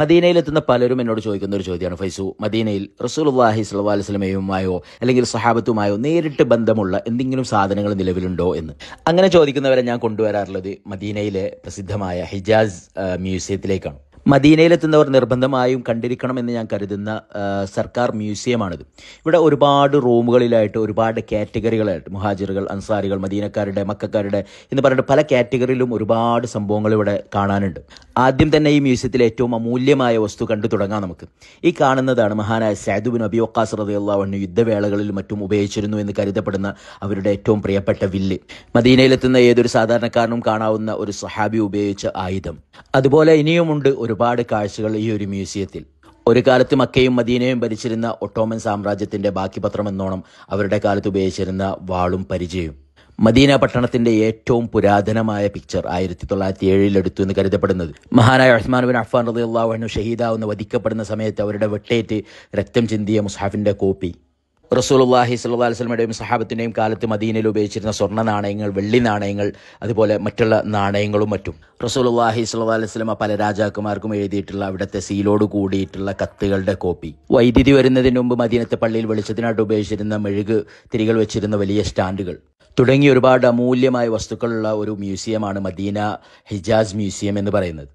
മദീനയിലെത്തുന്ന പലരും എന്നോട് ചോദിക്കുന്ന ഒരു ചോദ്യമാണ് ഫൈസു മദീനയിൽ റസൂൽവാഹി സ്വല്ലാ വസ്ലമയുമായോ അല്ലെങ്കിൽ സഹാബത്തുമായോ നേരിട്ട് ബന്ധമുള്ള എന്തെങ്കിലും സാധനങ്ങൾ നിലവിലുണ്ടോ എന്ന് അങ്ങനെ ചോദിക്കുന്നവരെ ഞാൻ കൊണ്ടുവരാറുള്ളത് മദീനയിലെ പ്രസിദ്ധമായ ഹിജാസ് മ്യൂസിയത്തിലേക്കാണ് മദീനയിലെത്തുന്നവർ നിർബന്ധമായും കണ്ടിരിക്കണം എന്ന് ഞാൻ കരുതുന്ന സർക്കാർ മ്യൂസിയമാണിത് ഇവിടെ ഒരുപാട് റൂമുകളിലായിട്ട് ഒരുപാട് കാറ്റഗറികളായിട്ട് മുഹാജിറുകൾ അൻസാരികൾ മദീനക്കാരുടെ മക്കാരുടെ എന്ന് പറഞ്ഞിട്ട് പല കാറ്റഗറിയിലും ഒരുപാട് സംഭവങ്ങൾ ഇവിടെ കാണാനുണ്ട് ആദ്യം തന്നെ ഈ മ്യൂസിയത്തിലെ ഏറ്റവും അമൂല്യമായ വസ്തു കണ്ടു തുടങ്ങാം നമുക്ക് ഈ കാണുന്നതാണ് മഹാനായ സാദുബിൻ അബി ഒക്കാസ് റദിയുള്ള യുദ്ധവേളകളിലും മറ്റും ഉപയോഗിച്ചിരുന്നു എന്ന് കരുതപ്പെടുന്ന അവരുടെ ഏറ്റവും പ്രിയപ്പെട്ട വില്ല് മദീനയിലെത്തുന്ന ഏതൊരു സാധാരണക്കാരനും കാണാവുന്ന ഒരു സഹാബി ഉപയോഗിച്ച ആയുധം അതുപോലെ ഇനിയുമുണ്ട് ഒരു ഒരുപാട് കാഴ്ചകൾ ഈ ഒരു മ്യൂസിയത്തിൽ ഒരു കാലത്ത് മക്കയും മദീനയും ഭരിച്ചിരുന്ന ഒട്ടോമൻ സാമ്രാജ്യത്തിന്റെ ബാക്കി പത്രം എന്നോണം അവരുടെ കാലത്ത് ഉപയോഗിച്ചിരുന്ന വാളും പരിചയവും മദീന പട്ടണത്തിന്റെ ഏറ്റവും പുരാതനമായ പിക്ചർ ആയിരത്തി തൊള്ളായിരത്തി ഏഴിൽ എടുത്തു എന്ന് കരുതപ്പെടുന്നത് മഹാനായ ഉസ്മാൻ ബിൻ അഫ്ഫാൻ റദിയുള്ള ഷഹീദാവുന്ന വധിക്കപ്പെടുന്ന സമയത്ത് അവരുടെ വെട്ടേറ്റ് രക്തം ചിന്തിയ മുസാഫിന്റെ കോപ്പി റസൂലുല്ലാഹി സല്ലാ വസ്ലമയുടെയും സഹാബത്തിൻ്റെയും കാലത്ത് മദീനയിൽ ഉപയോഗിച്ചിരുന്ന സ്വർണ്ണ നാണയങ്ങൾ വെള്ളി നാണയങ്ങൾ അതുപോലെ മറ്റുള്ള നാണയങ്ങളും മറ്റും റസൂലുല്ലാഹി സല്ലാ വസ്ലമ പല രാജാക്കന്മാർക്കും എഴുതിയിട്ടുള്ള അവിടുത്തെ സീലോട് കൂടിയിട്ടുള്ള കത്തുകളുടെ കോപ്പി വൈദ്യുതി വരുന്നതിന് മുമ്പ് മദീനത്തെ പള്ളിയിൽ വെളിച്ചത്തിനായിട്ട് ഉപയോഗിച്ചിരുന്ന മെഴുക് തിരികൾ വെച്ചിരുന്ന വലിയ സ്റ്റാൻഡുകൾ തുടങ്ങിയ ഒരുപാട് അമൂല്യമായ വസ്തുക്കളുള്ള ഒരു മ്യൂസിയമാണ് മദീന ഹിജാസ് മ്യൂസിയം എന്ന് പറയുന്നത്